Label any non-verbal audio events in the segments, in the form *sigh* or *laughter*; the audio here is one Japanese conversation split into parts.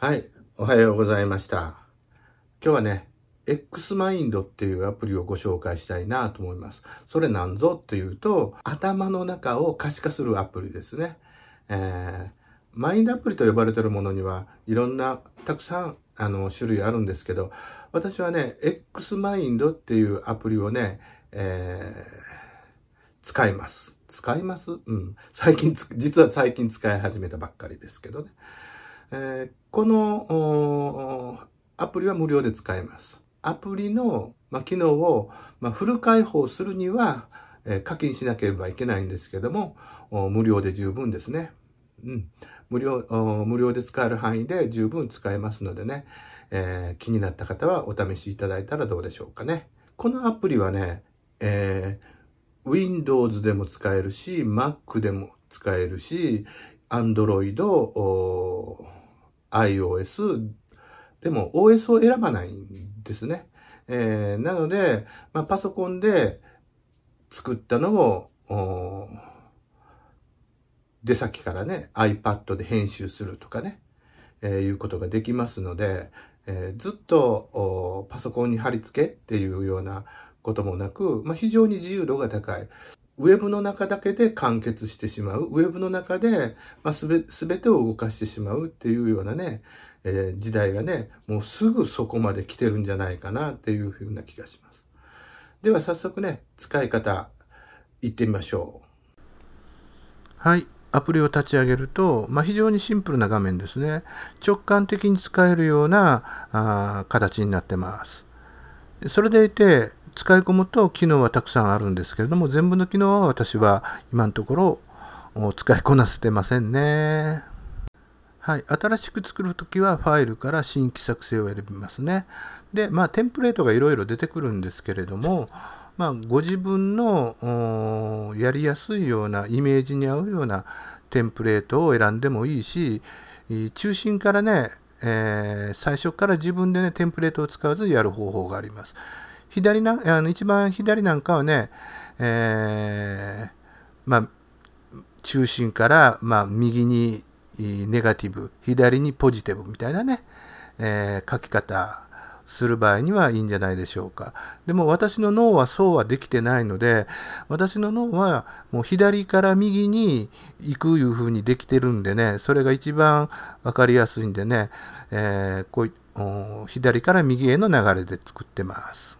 はい。おはようございました。今日はね、X マインドっていうアプリをご紹介したいなと思います。それなんぞっていうと、頭の中を可視化するアプリですね。えー、マインドアプリと呼ばれてるものには、いろんな、たくさん、あの、種類あるんですけど、私はね、X マインドっていうアプリをね、えー、使います。使いますうん。最近実は最近使い始めたばっかりですけどね。えー、このアプリは無料で使えます。アプリの、ま機能を、まフル開放するには、えー、課金しなければいけないんですけども、無料で十分ですね。うん。無料、無料で使える範囲で十分使えますのでね、えー、気になった方はお試しいただいたらどうでしょうかね。このアプリはね、えー、Windows でも使えるし、Mac でも使えるし、Android、iOS。でも OS を選ばないんですね。えー、なので、まあ、パソコンで作ったのを、出先からね、iPad で編集するとかね、えー、いうことができますので、えー、ずっとパソコンに貼り付けっていうようなこともなく、まあ、非常に自由度が高い。ウェブの中だけで完結してしまう。ウェブの中で、まあ、すべ、すべてを動かしてしまうっていうようなね、えー、時代がね、もうすぐそこまで来てるんじゃないかなっていうふうな気がします。では早速ね、使い方、行ってみましょう。はい。アプリを立ち上げると、まあ、非常にシンプルな画面ですね。直感的に使えるようなあ形になってます。それでいて、使い込むと機能はたくさんあるんですけれども全部の機能は私は今のところ使いこなせてませんね。はい、新しく作るときはファイルから新規作成を選びますね。で、まあ、テンプレートがいろいろ出てくるんですけれども、まあ、ご自分のやりやすいようなイメージに合うようなテンプレートを選んでもいいし、中心からね、えー、最初から自分でね、テンプレートを使わずやる方法があります。左なあの一番左なんかはね、えー、まあ、中心から、まあ、右にネガティブ、左にポジティブみたいなね、えー、書き方する場合にはいいんじゃないでしょうか。でも私の脳はそうはできてないので、私の脳はもう左から右に行くいうふうにできてるんでね、それが一番分かりやすいんでね、えー、こう左から右への流れで作ってます。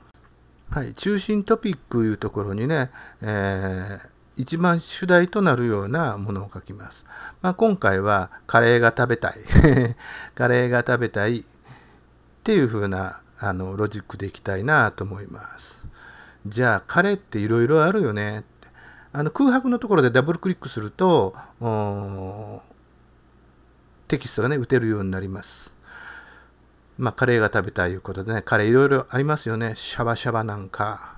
はい、中心トピックいうところにね、えー、一番主題となるようなものを書きます。まあ、今回はカレーが食べたい *laughs* カレーが食べたいっていう風なあのロジックでいきたいなと思います。じゃあカレーっていろいろあるよねってあの空白のところでダブルクリックするとテキストがね打てるようになります。まあ、カレーが食べたいいうことでね、カレーいろいろありますよね。シャバシャバなんか、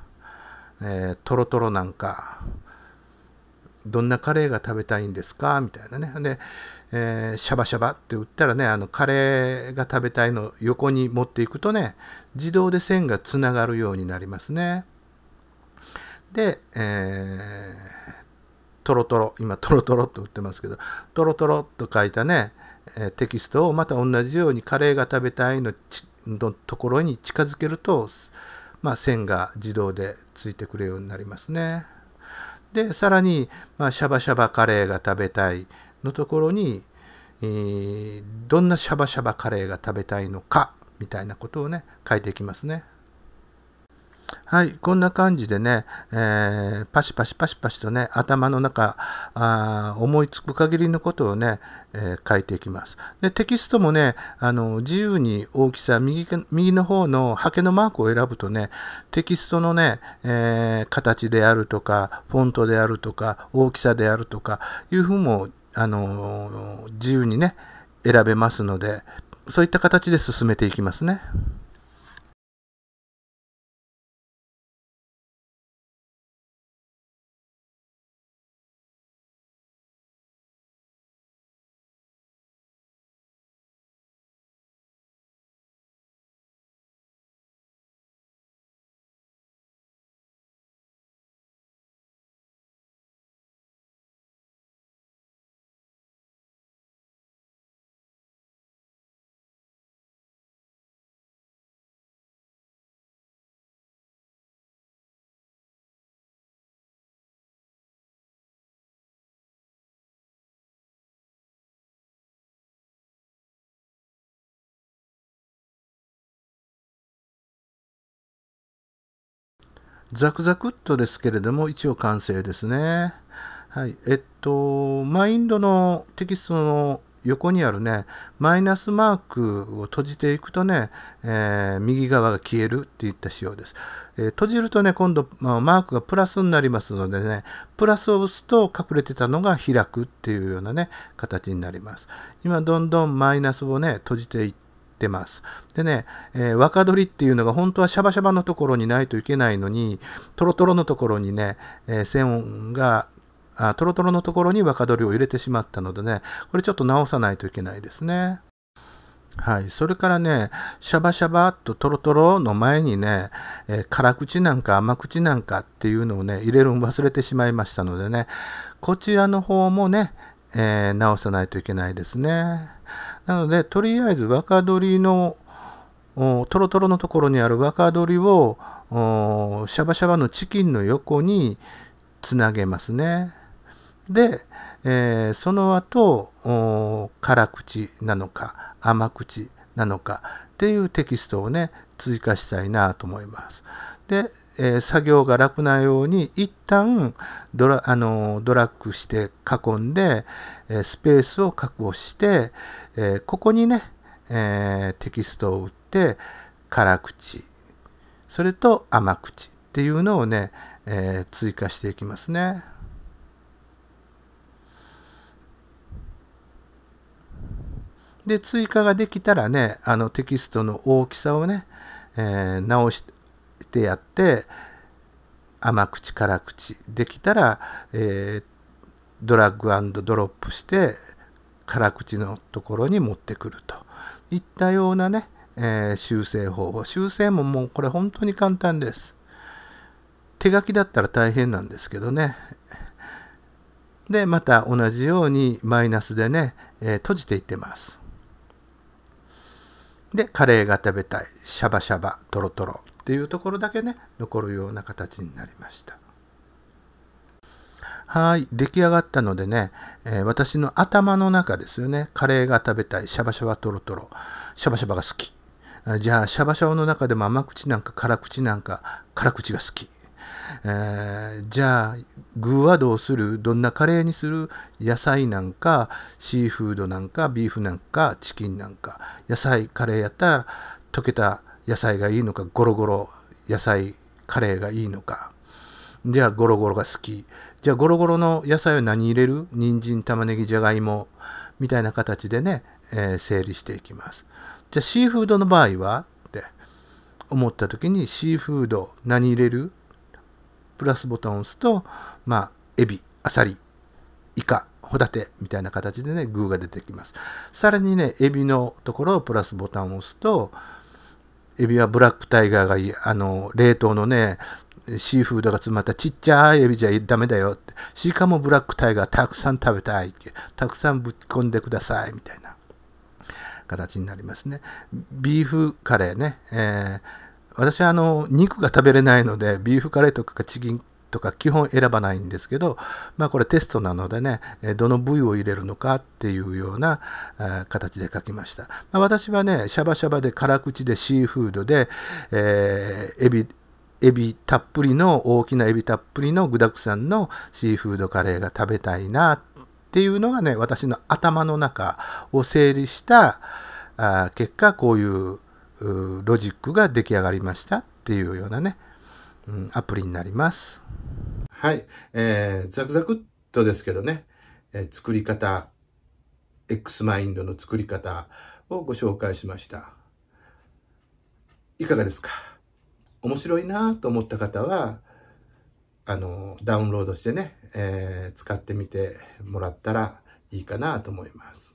えー、トロトロなんか、どんなカレーが食べたいんですかみたいなね。で、えー、シャバシャバって打ったらね、あのカレーが食べたいの横に持っていくとね、自動で線がつながるようになりますね。で、えー、トロトロ、今トロトロと打ってますけど、トロトロと書いたね、えテキストをまた同じようにカレーが食べたいののところに近づけると、まあ、線が自動でついてくるようになりますね。でさらに、まあ、シャバシャバカレーが食べたいのところに、えー、どんなシャバシャバカレーが食べたいのかみたいなことをね書いていきますね。はい、こんな感じでね、えー、パシパシパシパシとね、頭の中、あ思いつく限りのことをね、えー、書いていきます。で、テキストもね、あの自由に大きさ右、右の方のハケのマークを選ぶとね、テキストのね、えー、形であるとか、フォントであるとか、大きさであるとか、いうふうも、あの自由にね、選べますので、そういった形で進めていきますね。ザクザクっとですけれども、一応完成ですね。はい。えっと、マインドのテキストの横にあるね、マイナスマークを閉じていくとね、えー、右側が消えるっていった仕様です。えー、閉じるとね、今度、まあ、マークがプラスになりますのでね、プラスを押すと隠れてたのが開くっていうようなね、形になります。今、どんどんマイナスをね、閉じていって、ってます。でね、えー、若鶏っていうのが本当はシャバシャバのところにないといけないのに、トロトロのところにね、えー、線があ、トロトロのところに若鶏を入れてしまったのでね、これちょっと直さないといけないですね。はい、それからね、シャバシャバっとトロトロの前にね、えー、辛口なんか甘口なんかっていうのをね、入れるの忘れてしまいましたのでね、こちらの方もね、えー、直さないといけないですね。なので、とりあえず若鶏のトロトロのところにある若鶏をシャバシャバのチキンの横につなげますね。で、えー、その後辛口なのか甘口なのかっていうテキストをね追加したいなと思います。で、え作業が楽なように一旦ドラあのドラッグして囲んで、えスペースを確保して、えここにね、えテキストを打って辛口それと甘口っていうのをね、え追加していきますね。で追加ができたらねあのテキストの大きさをね、え直しててやって甘口辛口できたら、えー、ドラッグアンドロップして辛口のところに持ってくるといったようなね、えー、修正方法修正ももうこれ本当に簡単です手書きだったら大変なんですけどねでまた同じようにマイナスでね、えー、閉じていってますでカレーが食べたいシャバシャバトロトロっていうところだけね残るような形になりましたはい出来上がったのでね、えー、私の頭の中ですよねカレーが食べたいシャバシャバトロトロシャバシャバが好きじゃあシャバシャバの中でも甘口なんか辛口なんか辛口が好きえー、じゃあ具はどうするどんなカレーにする野菜なんかシーフードなんかビーフなんかチキンなんか野菜カレーやったら溶けた野菜がいいのかゴロゴロ野菜カレーがいいのかじゃあゴロゴロが好きじゃあゴロゴロの野菜は何入れる人参玉ねぎじゃがいもみたいな形でね、えー、整理していきますじゃあシーフードの場合はって思った時にシーフード何入れるプラスボタンを押すとまあエビアサリイカホタテみたいな形でね具が出てきますさらにねエビのところをプラスボタンを押すとエビはブラックタイガーがいい、あの、冷凍のね、シーフードが詰まったちっちゃいエビじゃダメだよって。しかもブラックタイガーたくさん食べたい。たくさんぶっ込んでください。みたいな形になりますね。ビーフカレーね。えー私はあの肉が食べれないのでビーフカレーとかチキンとか基本選ばないんですけど、まあ、これテストなのでねどの部位を入れるのかっていうような形で書きました、まあ、私はねシャバシャバで辛口でシーフードで、えー、エビエビたっぷりの大きなエビたっぷりの具だくさんのシーフードカレーが食べたいなっていうのがね私の頭の中を整理したあ結果こういうロジックが出来上がりましたっていうようなねうん、アプリになります。はい。えー、ザクザクっとですけどね、えー、作り方、X マインドの作り方をご紹介しました。いかがですか面白いなと思った方は、あの、ダウンロードしてね、えー、使ってみてもらったらいいかなと思います。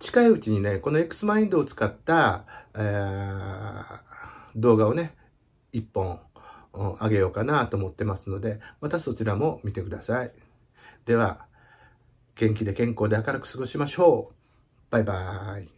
近いうちにね、この X マインドを使った、えー、動画をね、1本、あげようかなと思ってますので、またそちらも見てください。では、元気で健康で明るく過ごしましょう。バイバーイ。